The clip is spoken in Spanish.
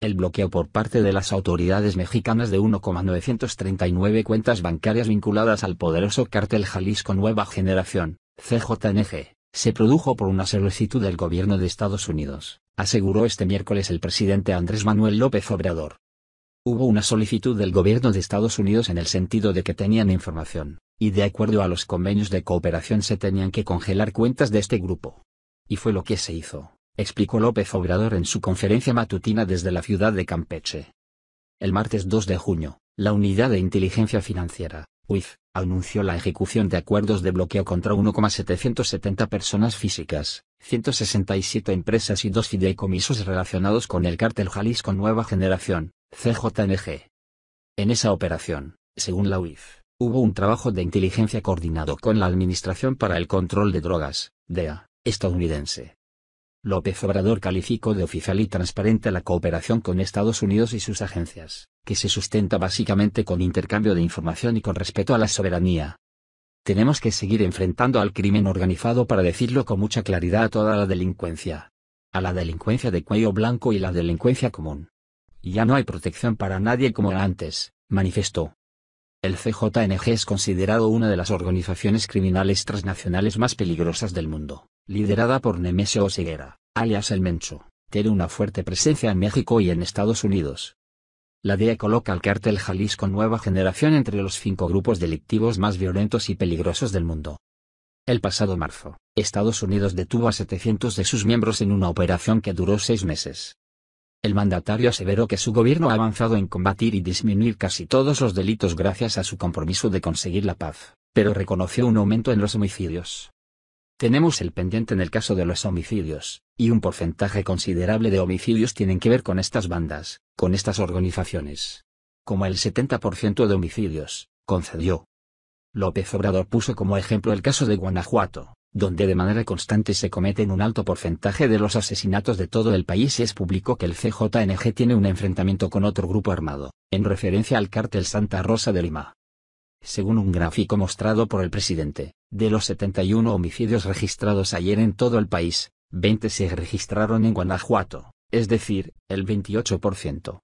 el bloqueo por parte de las autoridades mexicanas de 1,939 cuentas bancarias vinculadas al poderoso cártel Jalisco Nueva Generación, CJNG, se produjo por una solicitud del gobierno de Estados Unidos, aseguró este miércoles el presidente Andrés Manuel López Obrador. Hubo una solicitud del gobierno de Estados Unidos en el sentido de que tenían información, y de acuerdo a los convenios de cooperación se tenían que congelar cuentas de este grupo. Y fue lo que se hizo explicó López Obrador en su conferencia matutina desde la ciudad de Campeche. El martes 2 de junio, la Unidad de Inteligencia Financiera, UIF, anunció la ejecución de acuerdos de bloqueo contra 1,770 personas físicas, 167 empresas y dos fideicomisos relacionados con el cártel Jalisco Nueva Generación, CJNG. En esa operación, según la UIF, hubo un trabajo de inteligencia coordinado con la Administración para el Control de Drogas, DEA, estadounidense, López Obrador calificó de oficial y transparente la cooperación con Estados Unidos y sus agencias, que se sustenta básicamente con intercambio de información y con respeto a la soberanía. Tenemos que seguir enfrentando al crimen organizado para decirlo con mucha claridad a toda la delincuencia. A la delincuencia de cuello blanco y la delincuencia común. Ya no hay protección para nadie como antes, manifestó. El CJNG es considerado una de las organizaciones criminales transnacionales más peligrosas del mundo liderada por Nemesio Oseguera, alias El Mencho, tiene una fuerte presencia en México y en Estados Unidos. La DEA coloca al cártel Jalisco Nueva Generación entre los cinco grupos delictivos más violentos y peligrosos del mundo. El pasado marzo, Estados Unidos detuvo a 700 de sus miembros en una operación que duró seis meses. El mandatario aseveró que su gobierno ha avanzado en combatir y disminuir casi todos los delitos gracias a su compromiso de conseguir la paz, pero reconoció un aumento en los homicidios, tenemos el pendiente en el caso de los homicidios, y un porcentaje considerable de homicidios tienen que ver con estas bandas, con estas organizaciones. Como el 70% de homicidios, concedió. López Obrador puso como ejemplo el caso de Guanajuato, donde de manera constante se cometen un alto porcentaje de los asesinatos de todo el país y es público que el CJNG tiene un enfrentamiento con otro grupo armado, en referencia al cártel Santa Rosa de Lima. Según un gráfico mostrado por el presidente, de los 71 homicidios registrados ayer en todo el país, 20 se registraron en Guanajuato, es decir, el 28%.